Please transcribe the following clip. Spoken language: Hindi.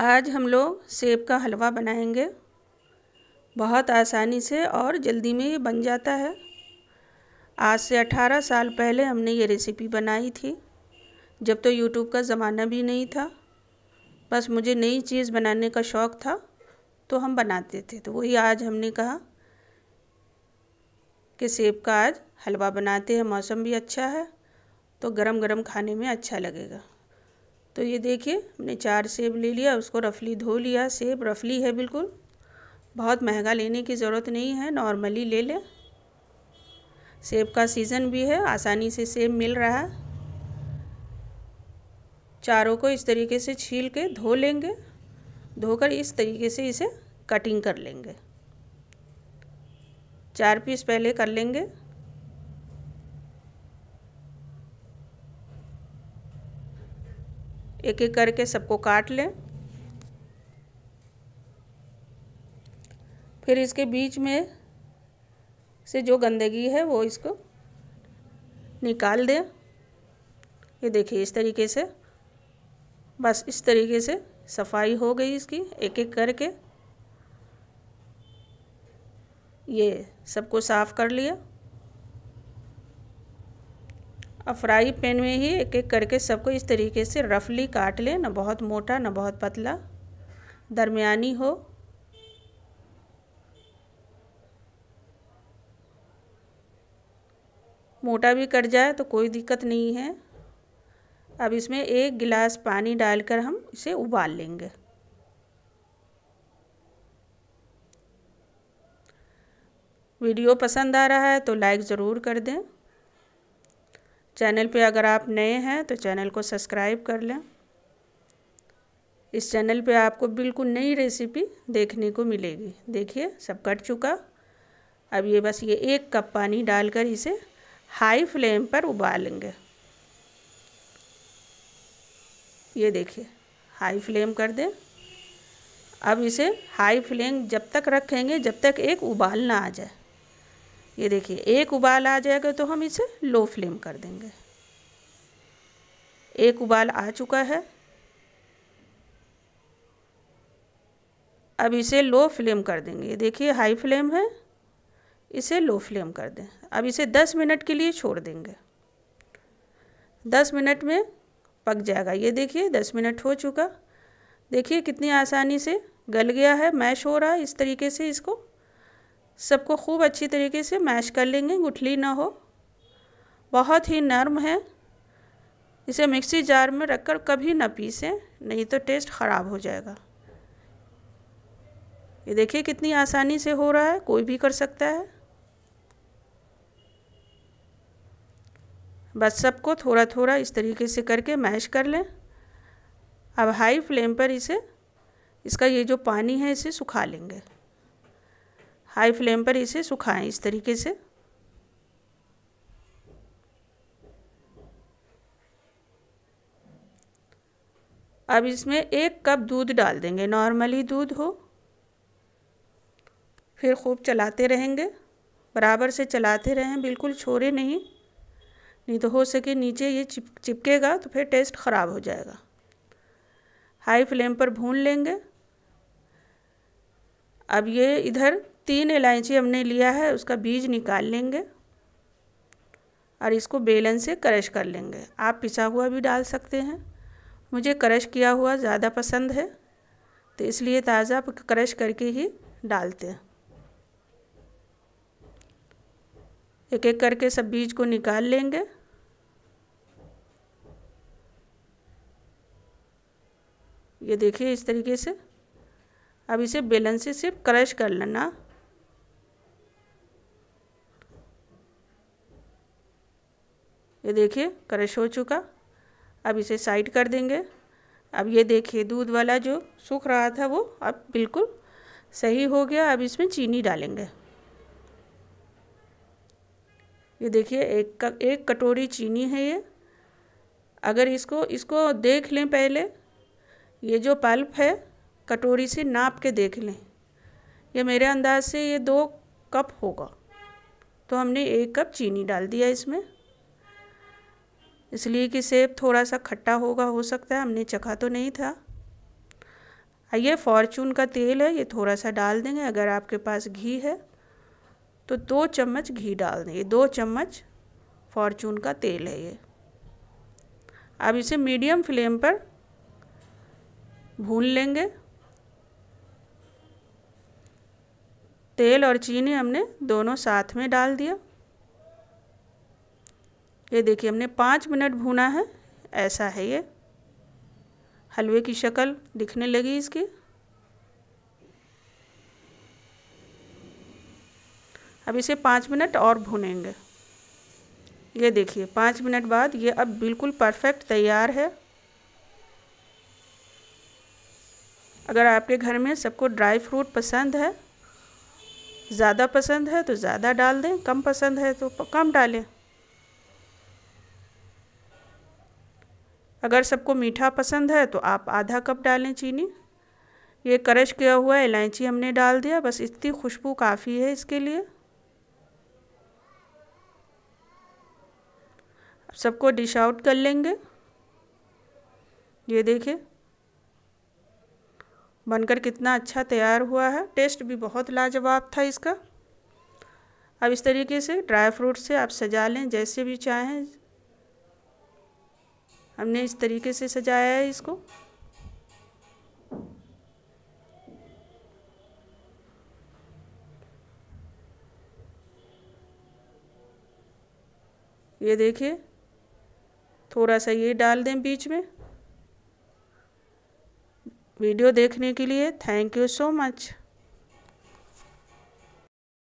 आज हम लोग सेब का हलवा बनाएंगे बहुत आसानी से और जल्दी में ये बन जाता है आज से 18 साल पहले हमने ये रेसिपी बनाई थी जब तो यूट्यूब का ज़माना भी नहीं था बस मुझे नई चीज़ बनाने का शौक़ था तो हम बनाते थे तो वही आज हमने कहा कि सेब का आज हलवा बनाते हैं मौसम भी अच्छा है तो गरम गरम खाने में अच्छा लगेगा तो ये देखिए हमने चार सेब ले लिया उसको रफली धो लिया सेब रफली है बिल्कुल बहुत महंगा लेने की ज़रूरत नहीं है नॉर्मली ले लें सेब का सीज़न भी है आसानी से सेब मिल रहा है चारों को इस तरीके से छील के धो लेंगे धोकर इस तरीके से इसे कटिंग कर लेंगे चार पीस पहले कर लेंगे एक एक करके सबको काट लें फिर इसके बीच में से जो गंदगी है वो इसको निकाल दें ये देखिए इस तरीके से बस इस तरीके से सफाई हो गई इसकी एक एक करके ये सबको साफ़ कर लिया अब फ्राई पैन में ही एक एक करके सबको इस तरीके से रफली काट लें ना बहुत मोटा ना बहुत पतला दरमियानी हो मोटा भी कट जाए तो कोई दिक्कत नहीं है अब इसमें एक गिलास पानी डालकर हम इसे उबाल लेंगे वीडियो पसंद आ रहा है तो लाइक ज़रूर कर दें चैनल पे अगर आप नए हैं तो चैनल को सब्सक्राइब कर लें इस चैनल पे आपको बिल्कुल नई रेसिपी देखने को मिलेगी देखिए सब कट चुका अब ये बस ये एक कप पानी डालकर इसे हाई फ्लेम पर उबालेंगे ये देखिए हाई फ्लेम कर दें अब इसे हाई फ्लेम जब तक रखेंगे जब तक एक उबाल ना आ जाए ये देखिए एक उबाल आ जाएगा तो हम इसे लो फ्लेम कर देंगे एक उबाल आ चुका है अब इसे लो फ्लेम कर देंगे ये देखिए हाई फ्लेम है इसे लो फ्लेम कर दें अब इसे दस मिनट के लिए छोड़ देंगे दस मिनट में पक जाएगा ये देखिए दस मिनट हो चुका देखिए कितनी आसानी से गल गया है मैश हो रहा है इस तरीके से इसको सबको खूब अच्छी तरीके से मैश कर लेंगे गुठली ना हो बहुत ही नर्म है इसे मिक्सी जार में रखकर कभी ना पीसें नहीं तो टेस्ट ख़राब हो जाएगा ये देखिए कितनी आसानी से हो रहा है कोई भी कर सकता है बस सबको थोड़ा थोड़ा इस तरीके से करके मैश कर लें अब हाई फ्लेम पर इसे इसका ये जो पानी है इसे सुखा लेंगे हाई फ्लेम पर इसे सुखाएं इस तरीके से अब इसमें एक कप दूध डाल देंगे नॉर्मली दूध हो फिर खूब चलाते रहेंगे बराबर से चलाते रहें बिल्कुल छोड़े नहीं नहीं तो हो सके नीचे ये चिप चिपकेगा तो फिर टेस्ट ख़राब हो जाएगा हाई फ्लेम पर भून लेंगे अब ये इधर तीन इलायची हमने लिया है उसका बीज निकाल लेंगे और इसको बेलन से क्रश कर लेंगे आप पिसा हुआ भी डाल सकते हैं मुझे क्रश किया हुआ ज़्यादा पसंद है तो इसलिए ताज़ा क्रश करके ही डालते हैं एक एक करके सब बीज को निकाल लेंगे ये देखिए इस तरीके से अब इसे बेलन से सिर्फ क्रश कर लेना ये देखिए क्रश हो चुका अब इसे साइड कर देंगे अब ये देखिए दूध वाला जो सूख रहा था वो अब बिल्कुल सही हो गया अब इसमें चीनी डालेंगे ये देखिए एक एक कटोरी चीनी है ये अगर इसको इसको देख लें पहले ये जो पल्प है कटोरी से नाप के देख लें ये मेरे अंदाज से ये दो कप होगा तो हमने एक कप चीनी डाल दिया इसमें इसलिए कि सेब थोड़ा सा खट्टा होगा हो सकता है हमने चखा तो नहीं था ये फॉर्चून का तेल है ये थोड़ा सा डाल देंगे अगर आपके पास घी है तो दो चम्मच घी डाल देंगे दो चम्मच फॉर्चून का तेल है ये अब इसे मीडियम फ्लेम पर भून लेंगे तेल और चीनी हमने दोनों साथ में डाल दिया ये देखिए हमने पाँच मिनट भूना है ऐसा है ये हलवे की शक्ल दिखने लगी इसकी अब इसे पाँच मिनट और भूनेंगे ये देखिए पाँच मिनट बाद ये अब बिल्कुल परफेक्ट तैयार है अगर आपके घर में सबको ड्राई फ्रूट पसंद है ज़्यादा पसंद है तो ज़्यादा डाल दें कम पसंद है तो कम डालें अगर सबको मीठा पसंद है तो आप आधा कप डालें चीनी ये क्रश किया हुआ इलायची हमने डाल दिया बस इतनी खुशबू काफ़ी है इसके लिए सबको डिश आउट कर लेंगे ये देखिए बनकर कितना अच्छा तैयार हुआ है टेस्ट भी बहुत लाजवाब था इसका अब इस तरीके से ड्राई फ्रूट से आप सजा लें जैसे भी चाहें हमने इस तरीके से सजाया है इसको ये देखिए थोड़ा सा ये डाल दें बीच में वीडियो देखने के लिए थैंक यू सो मच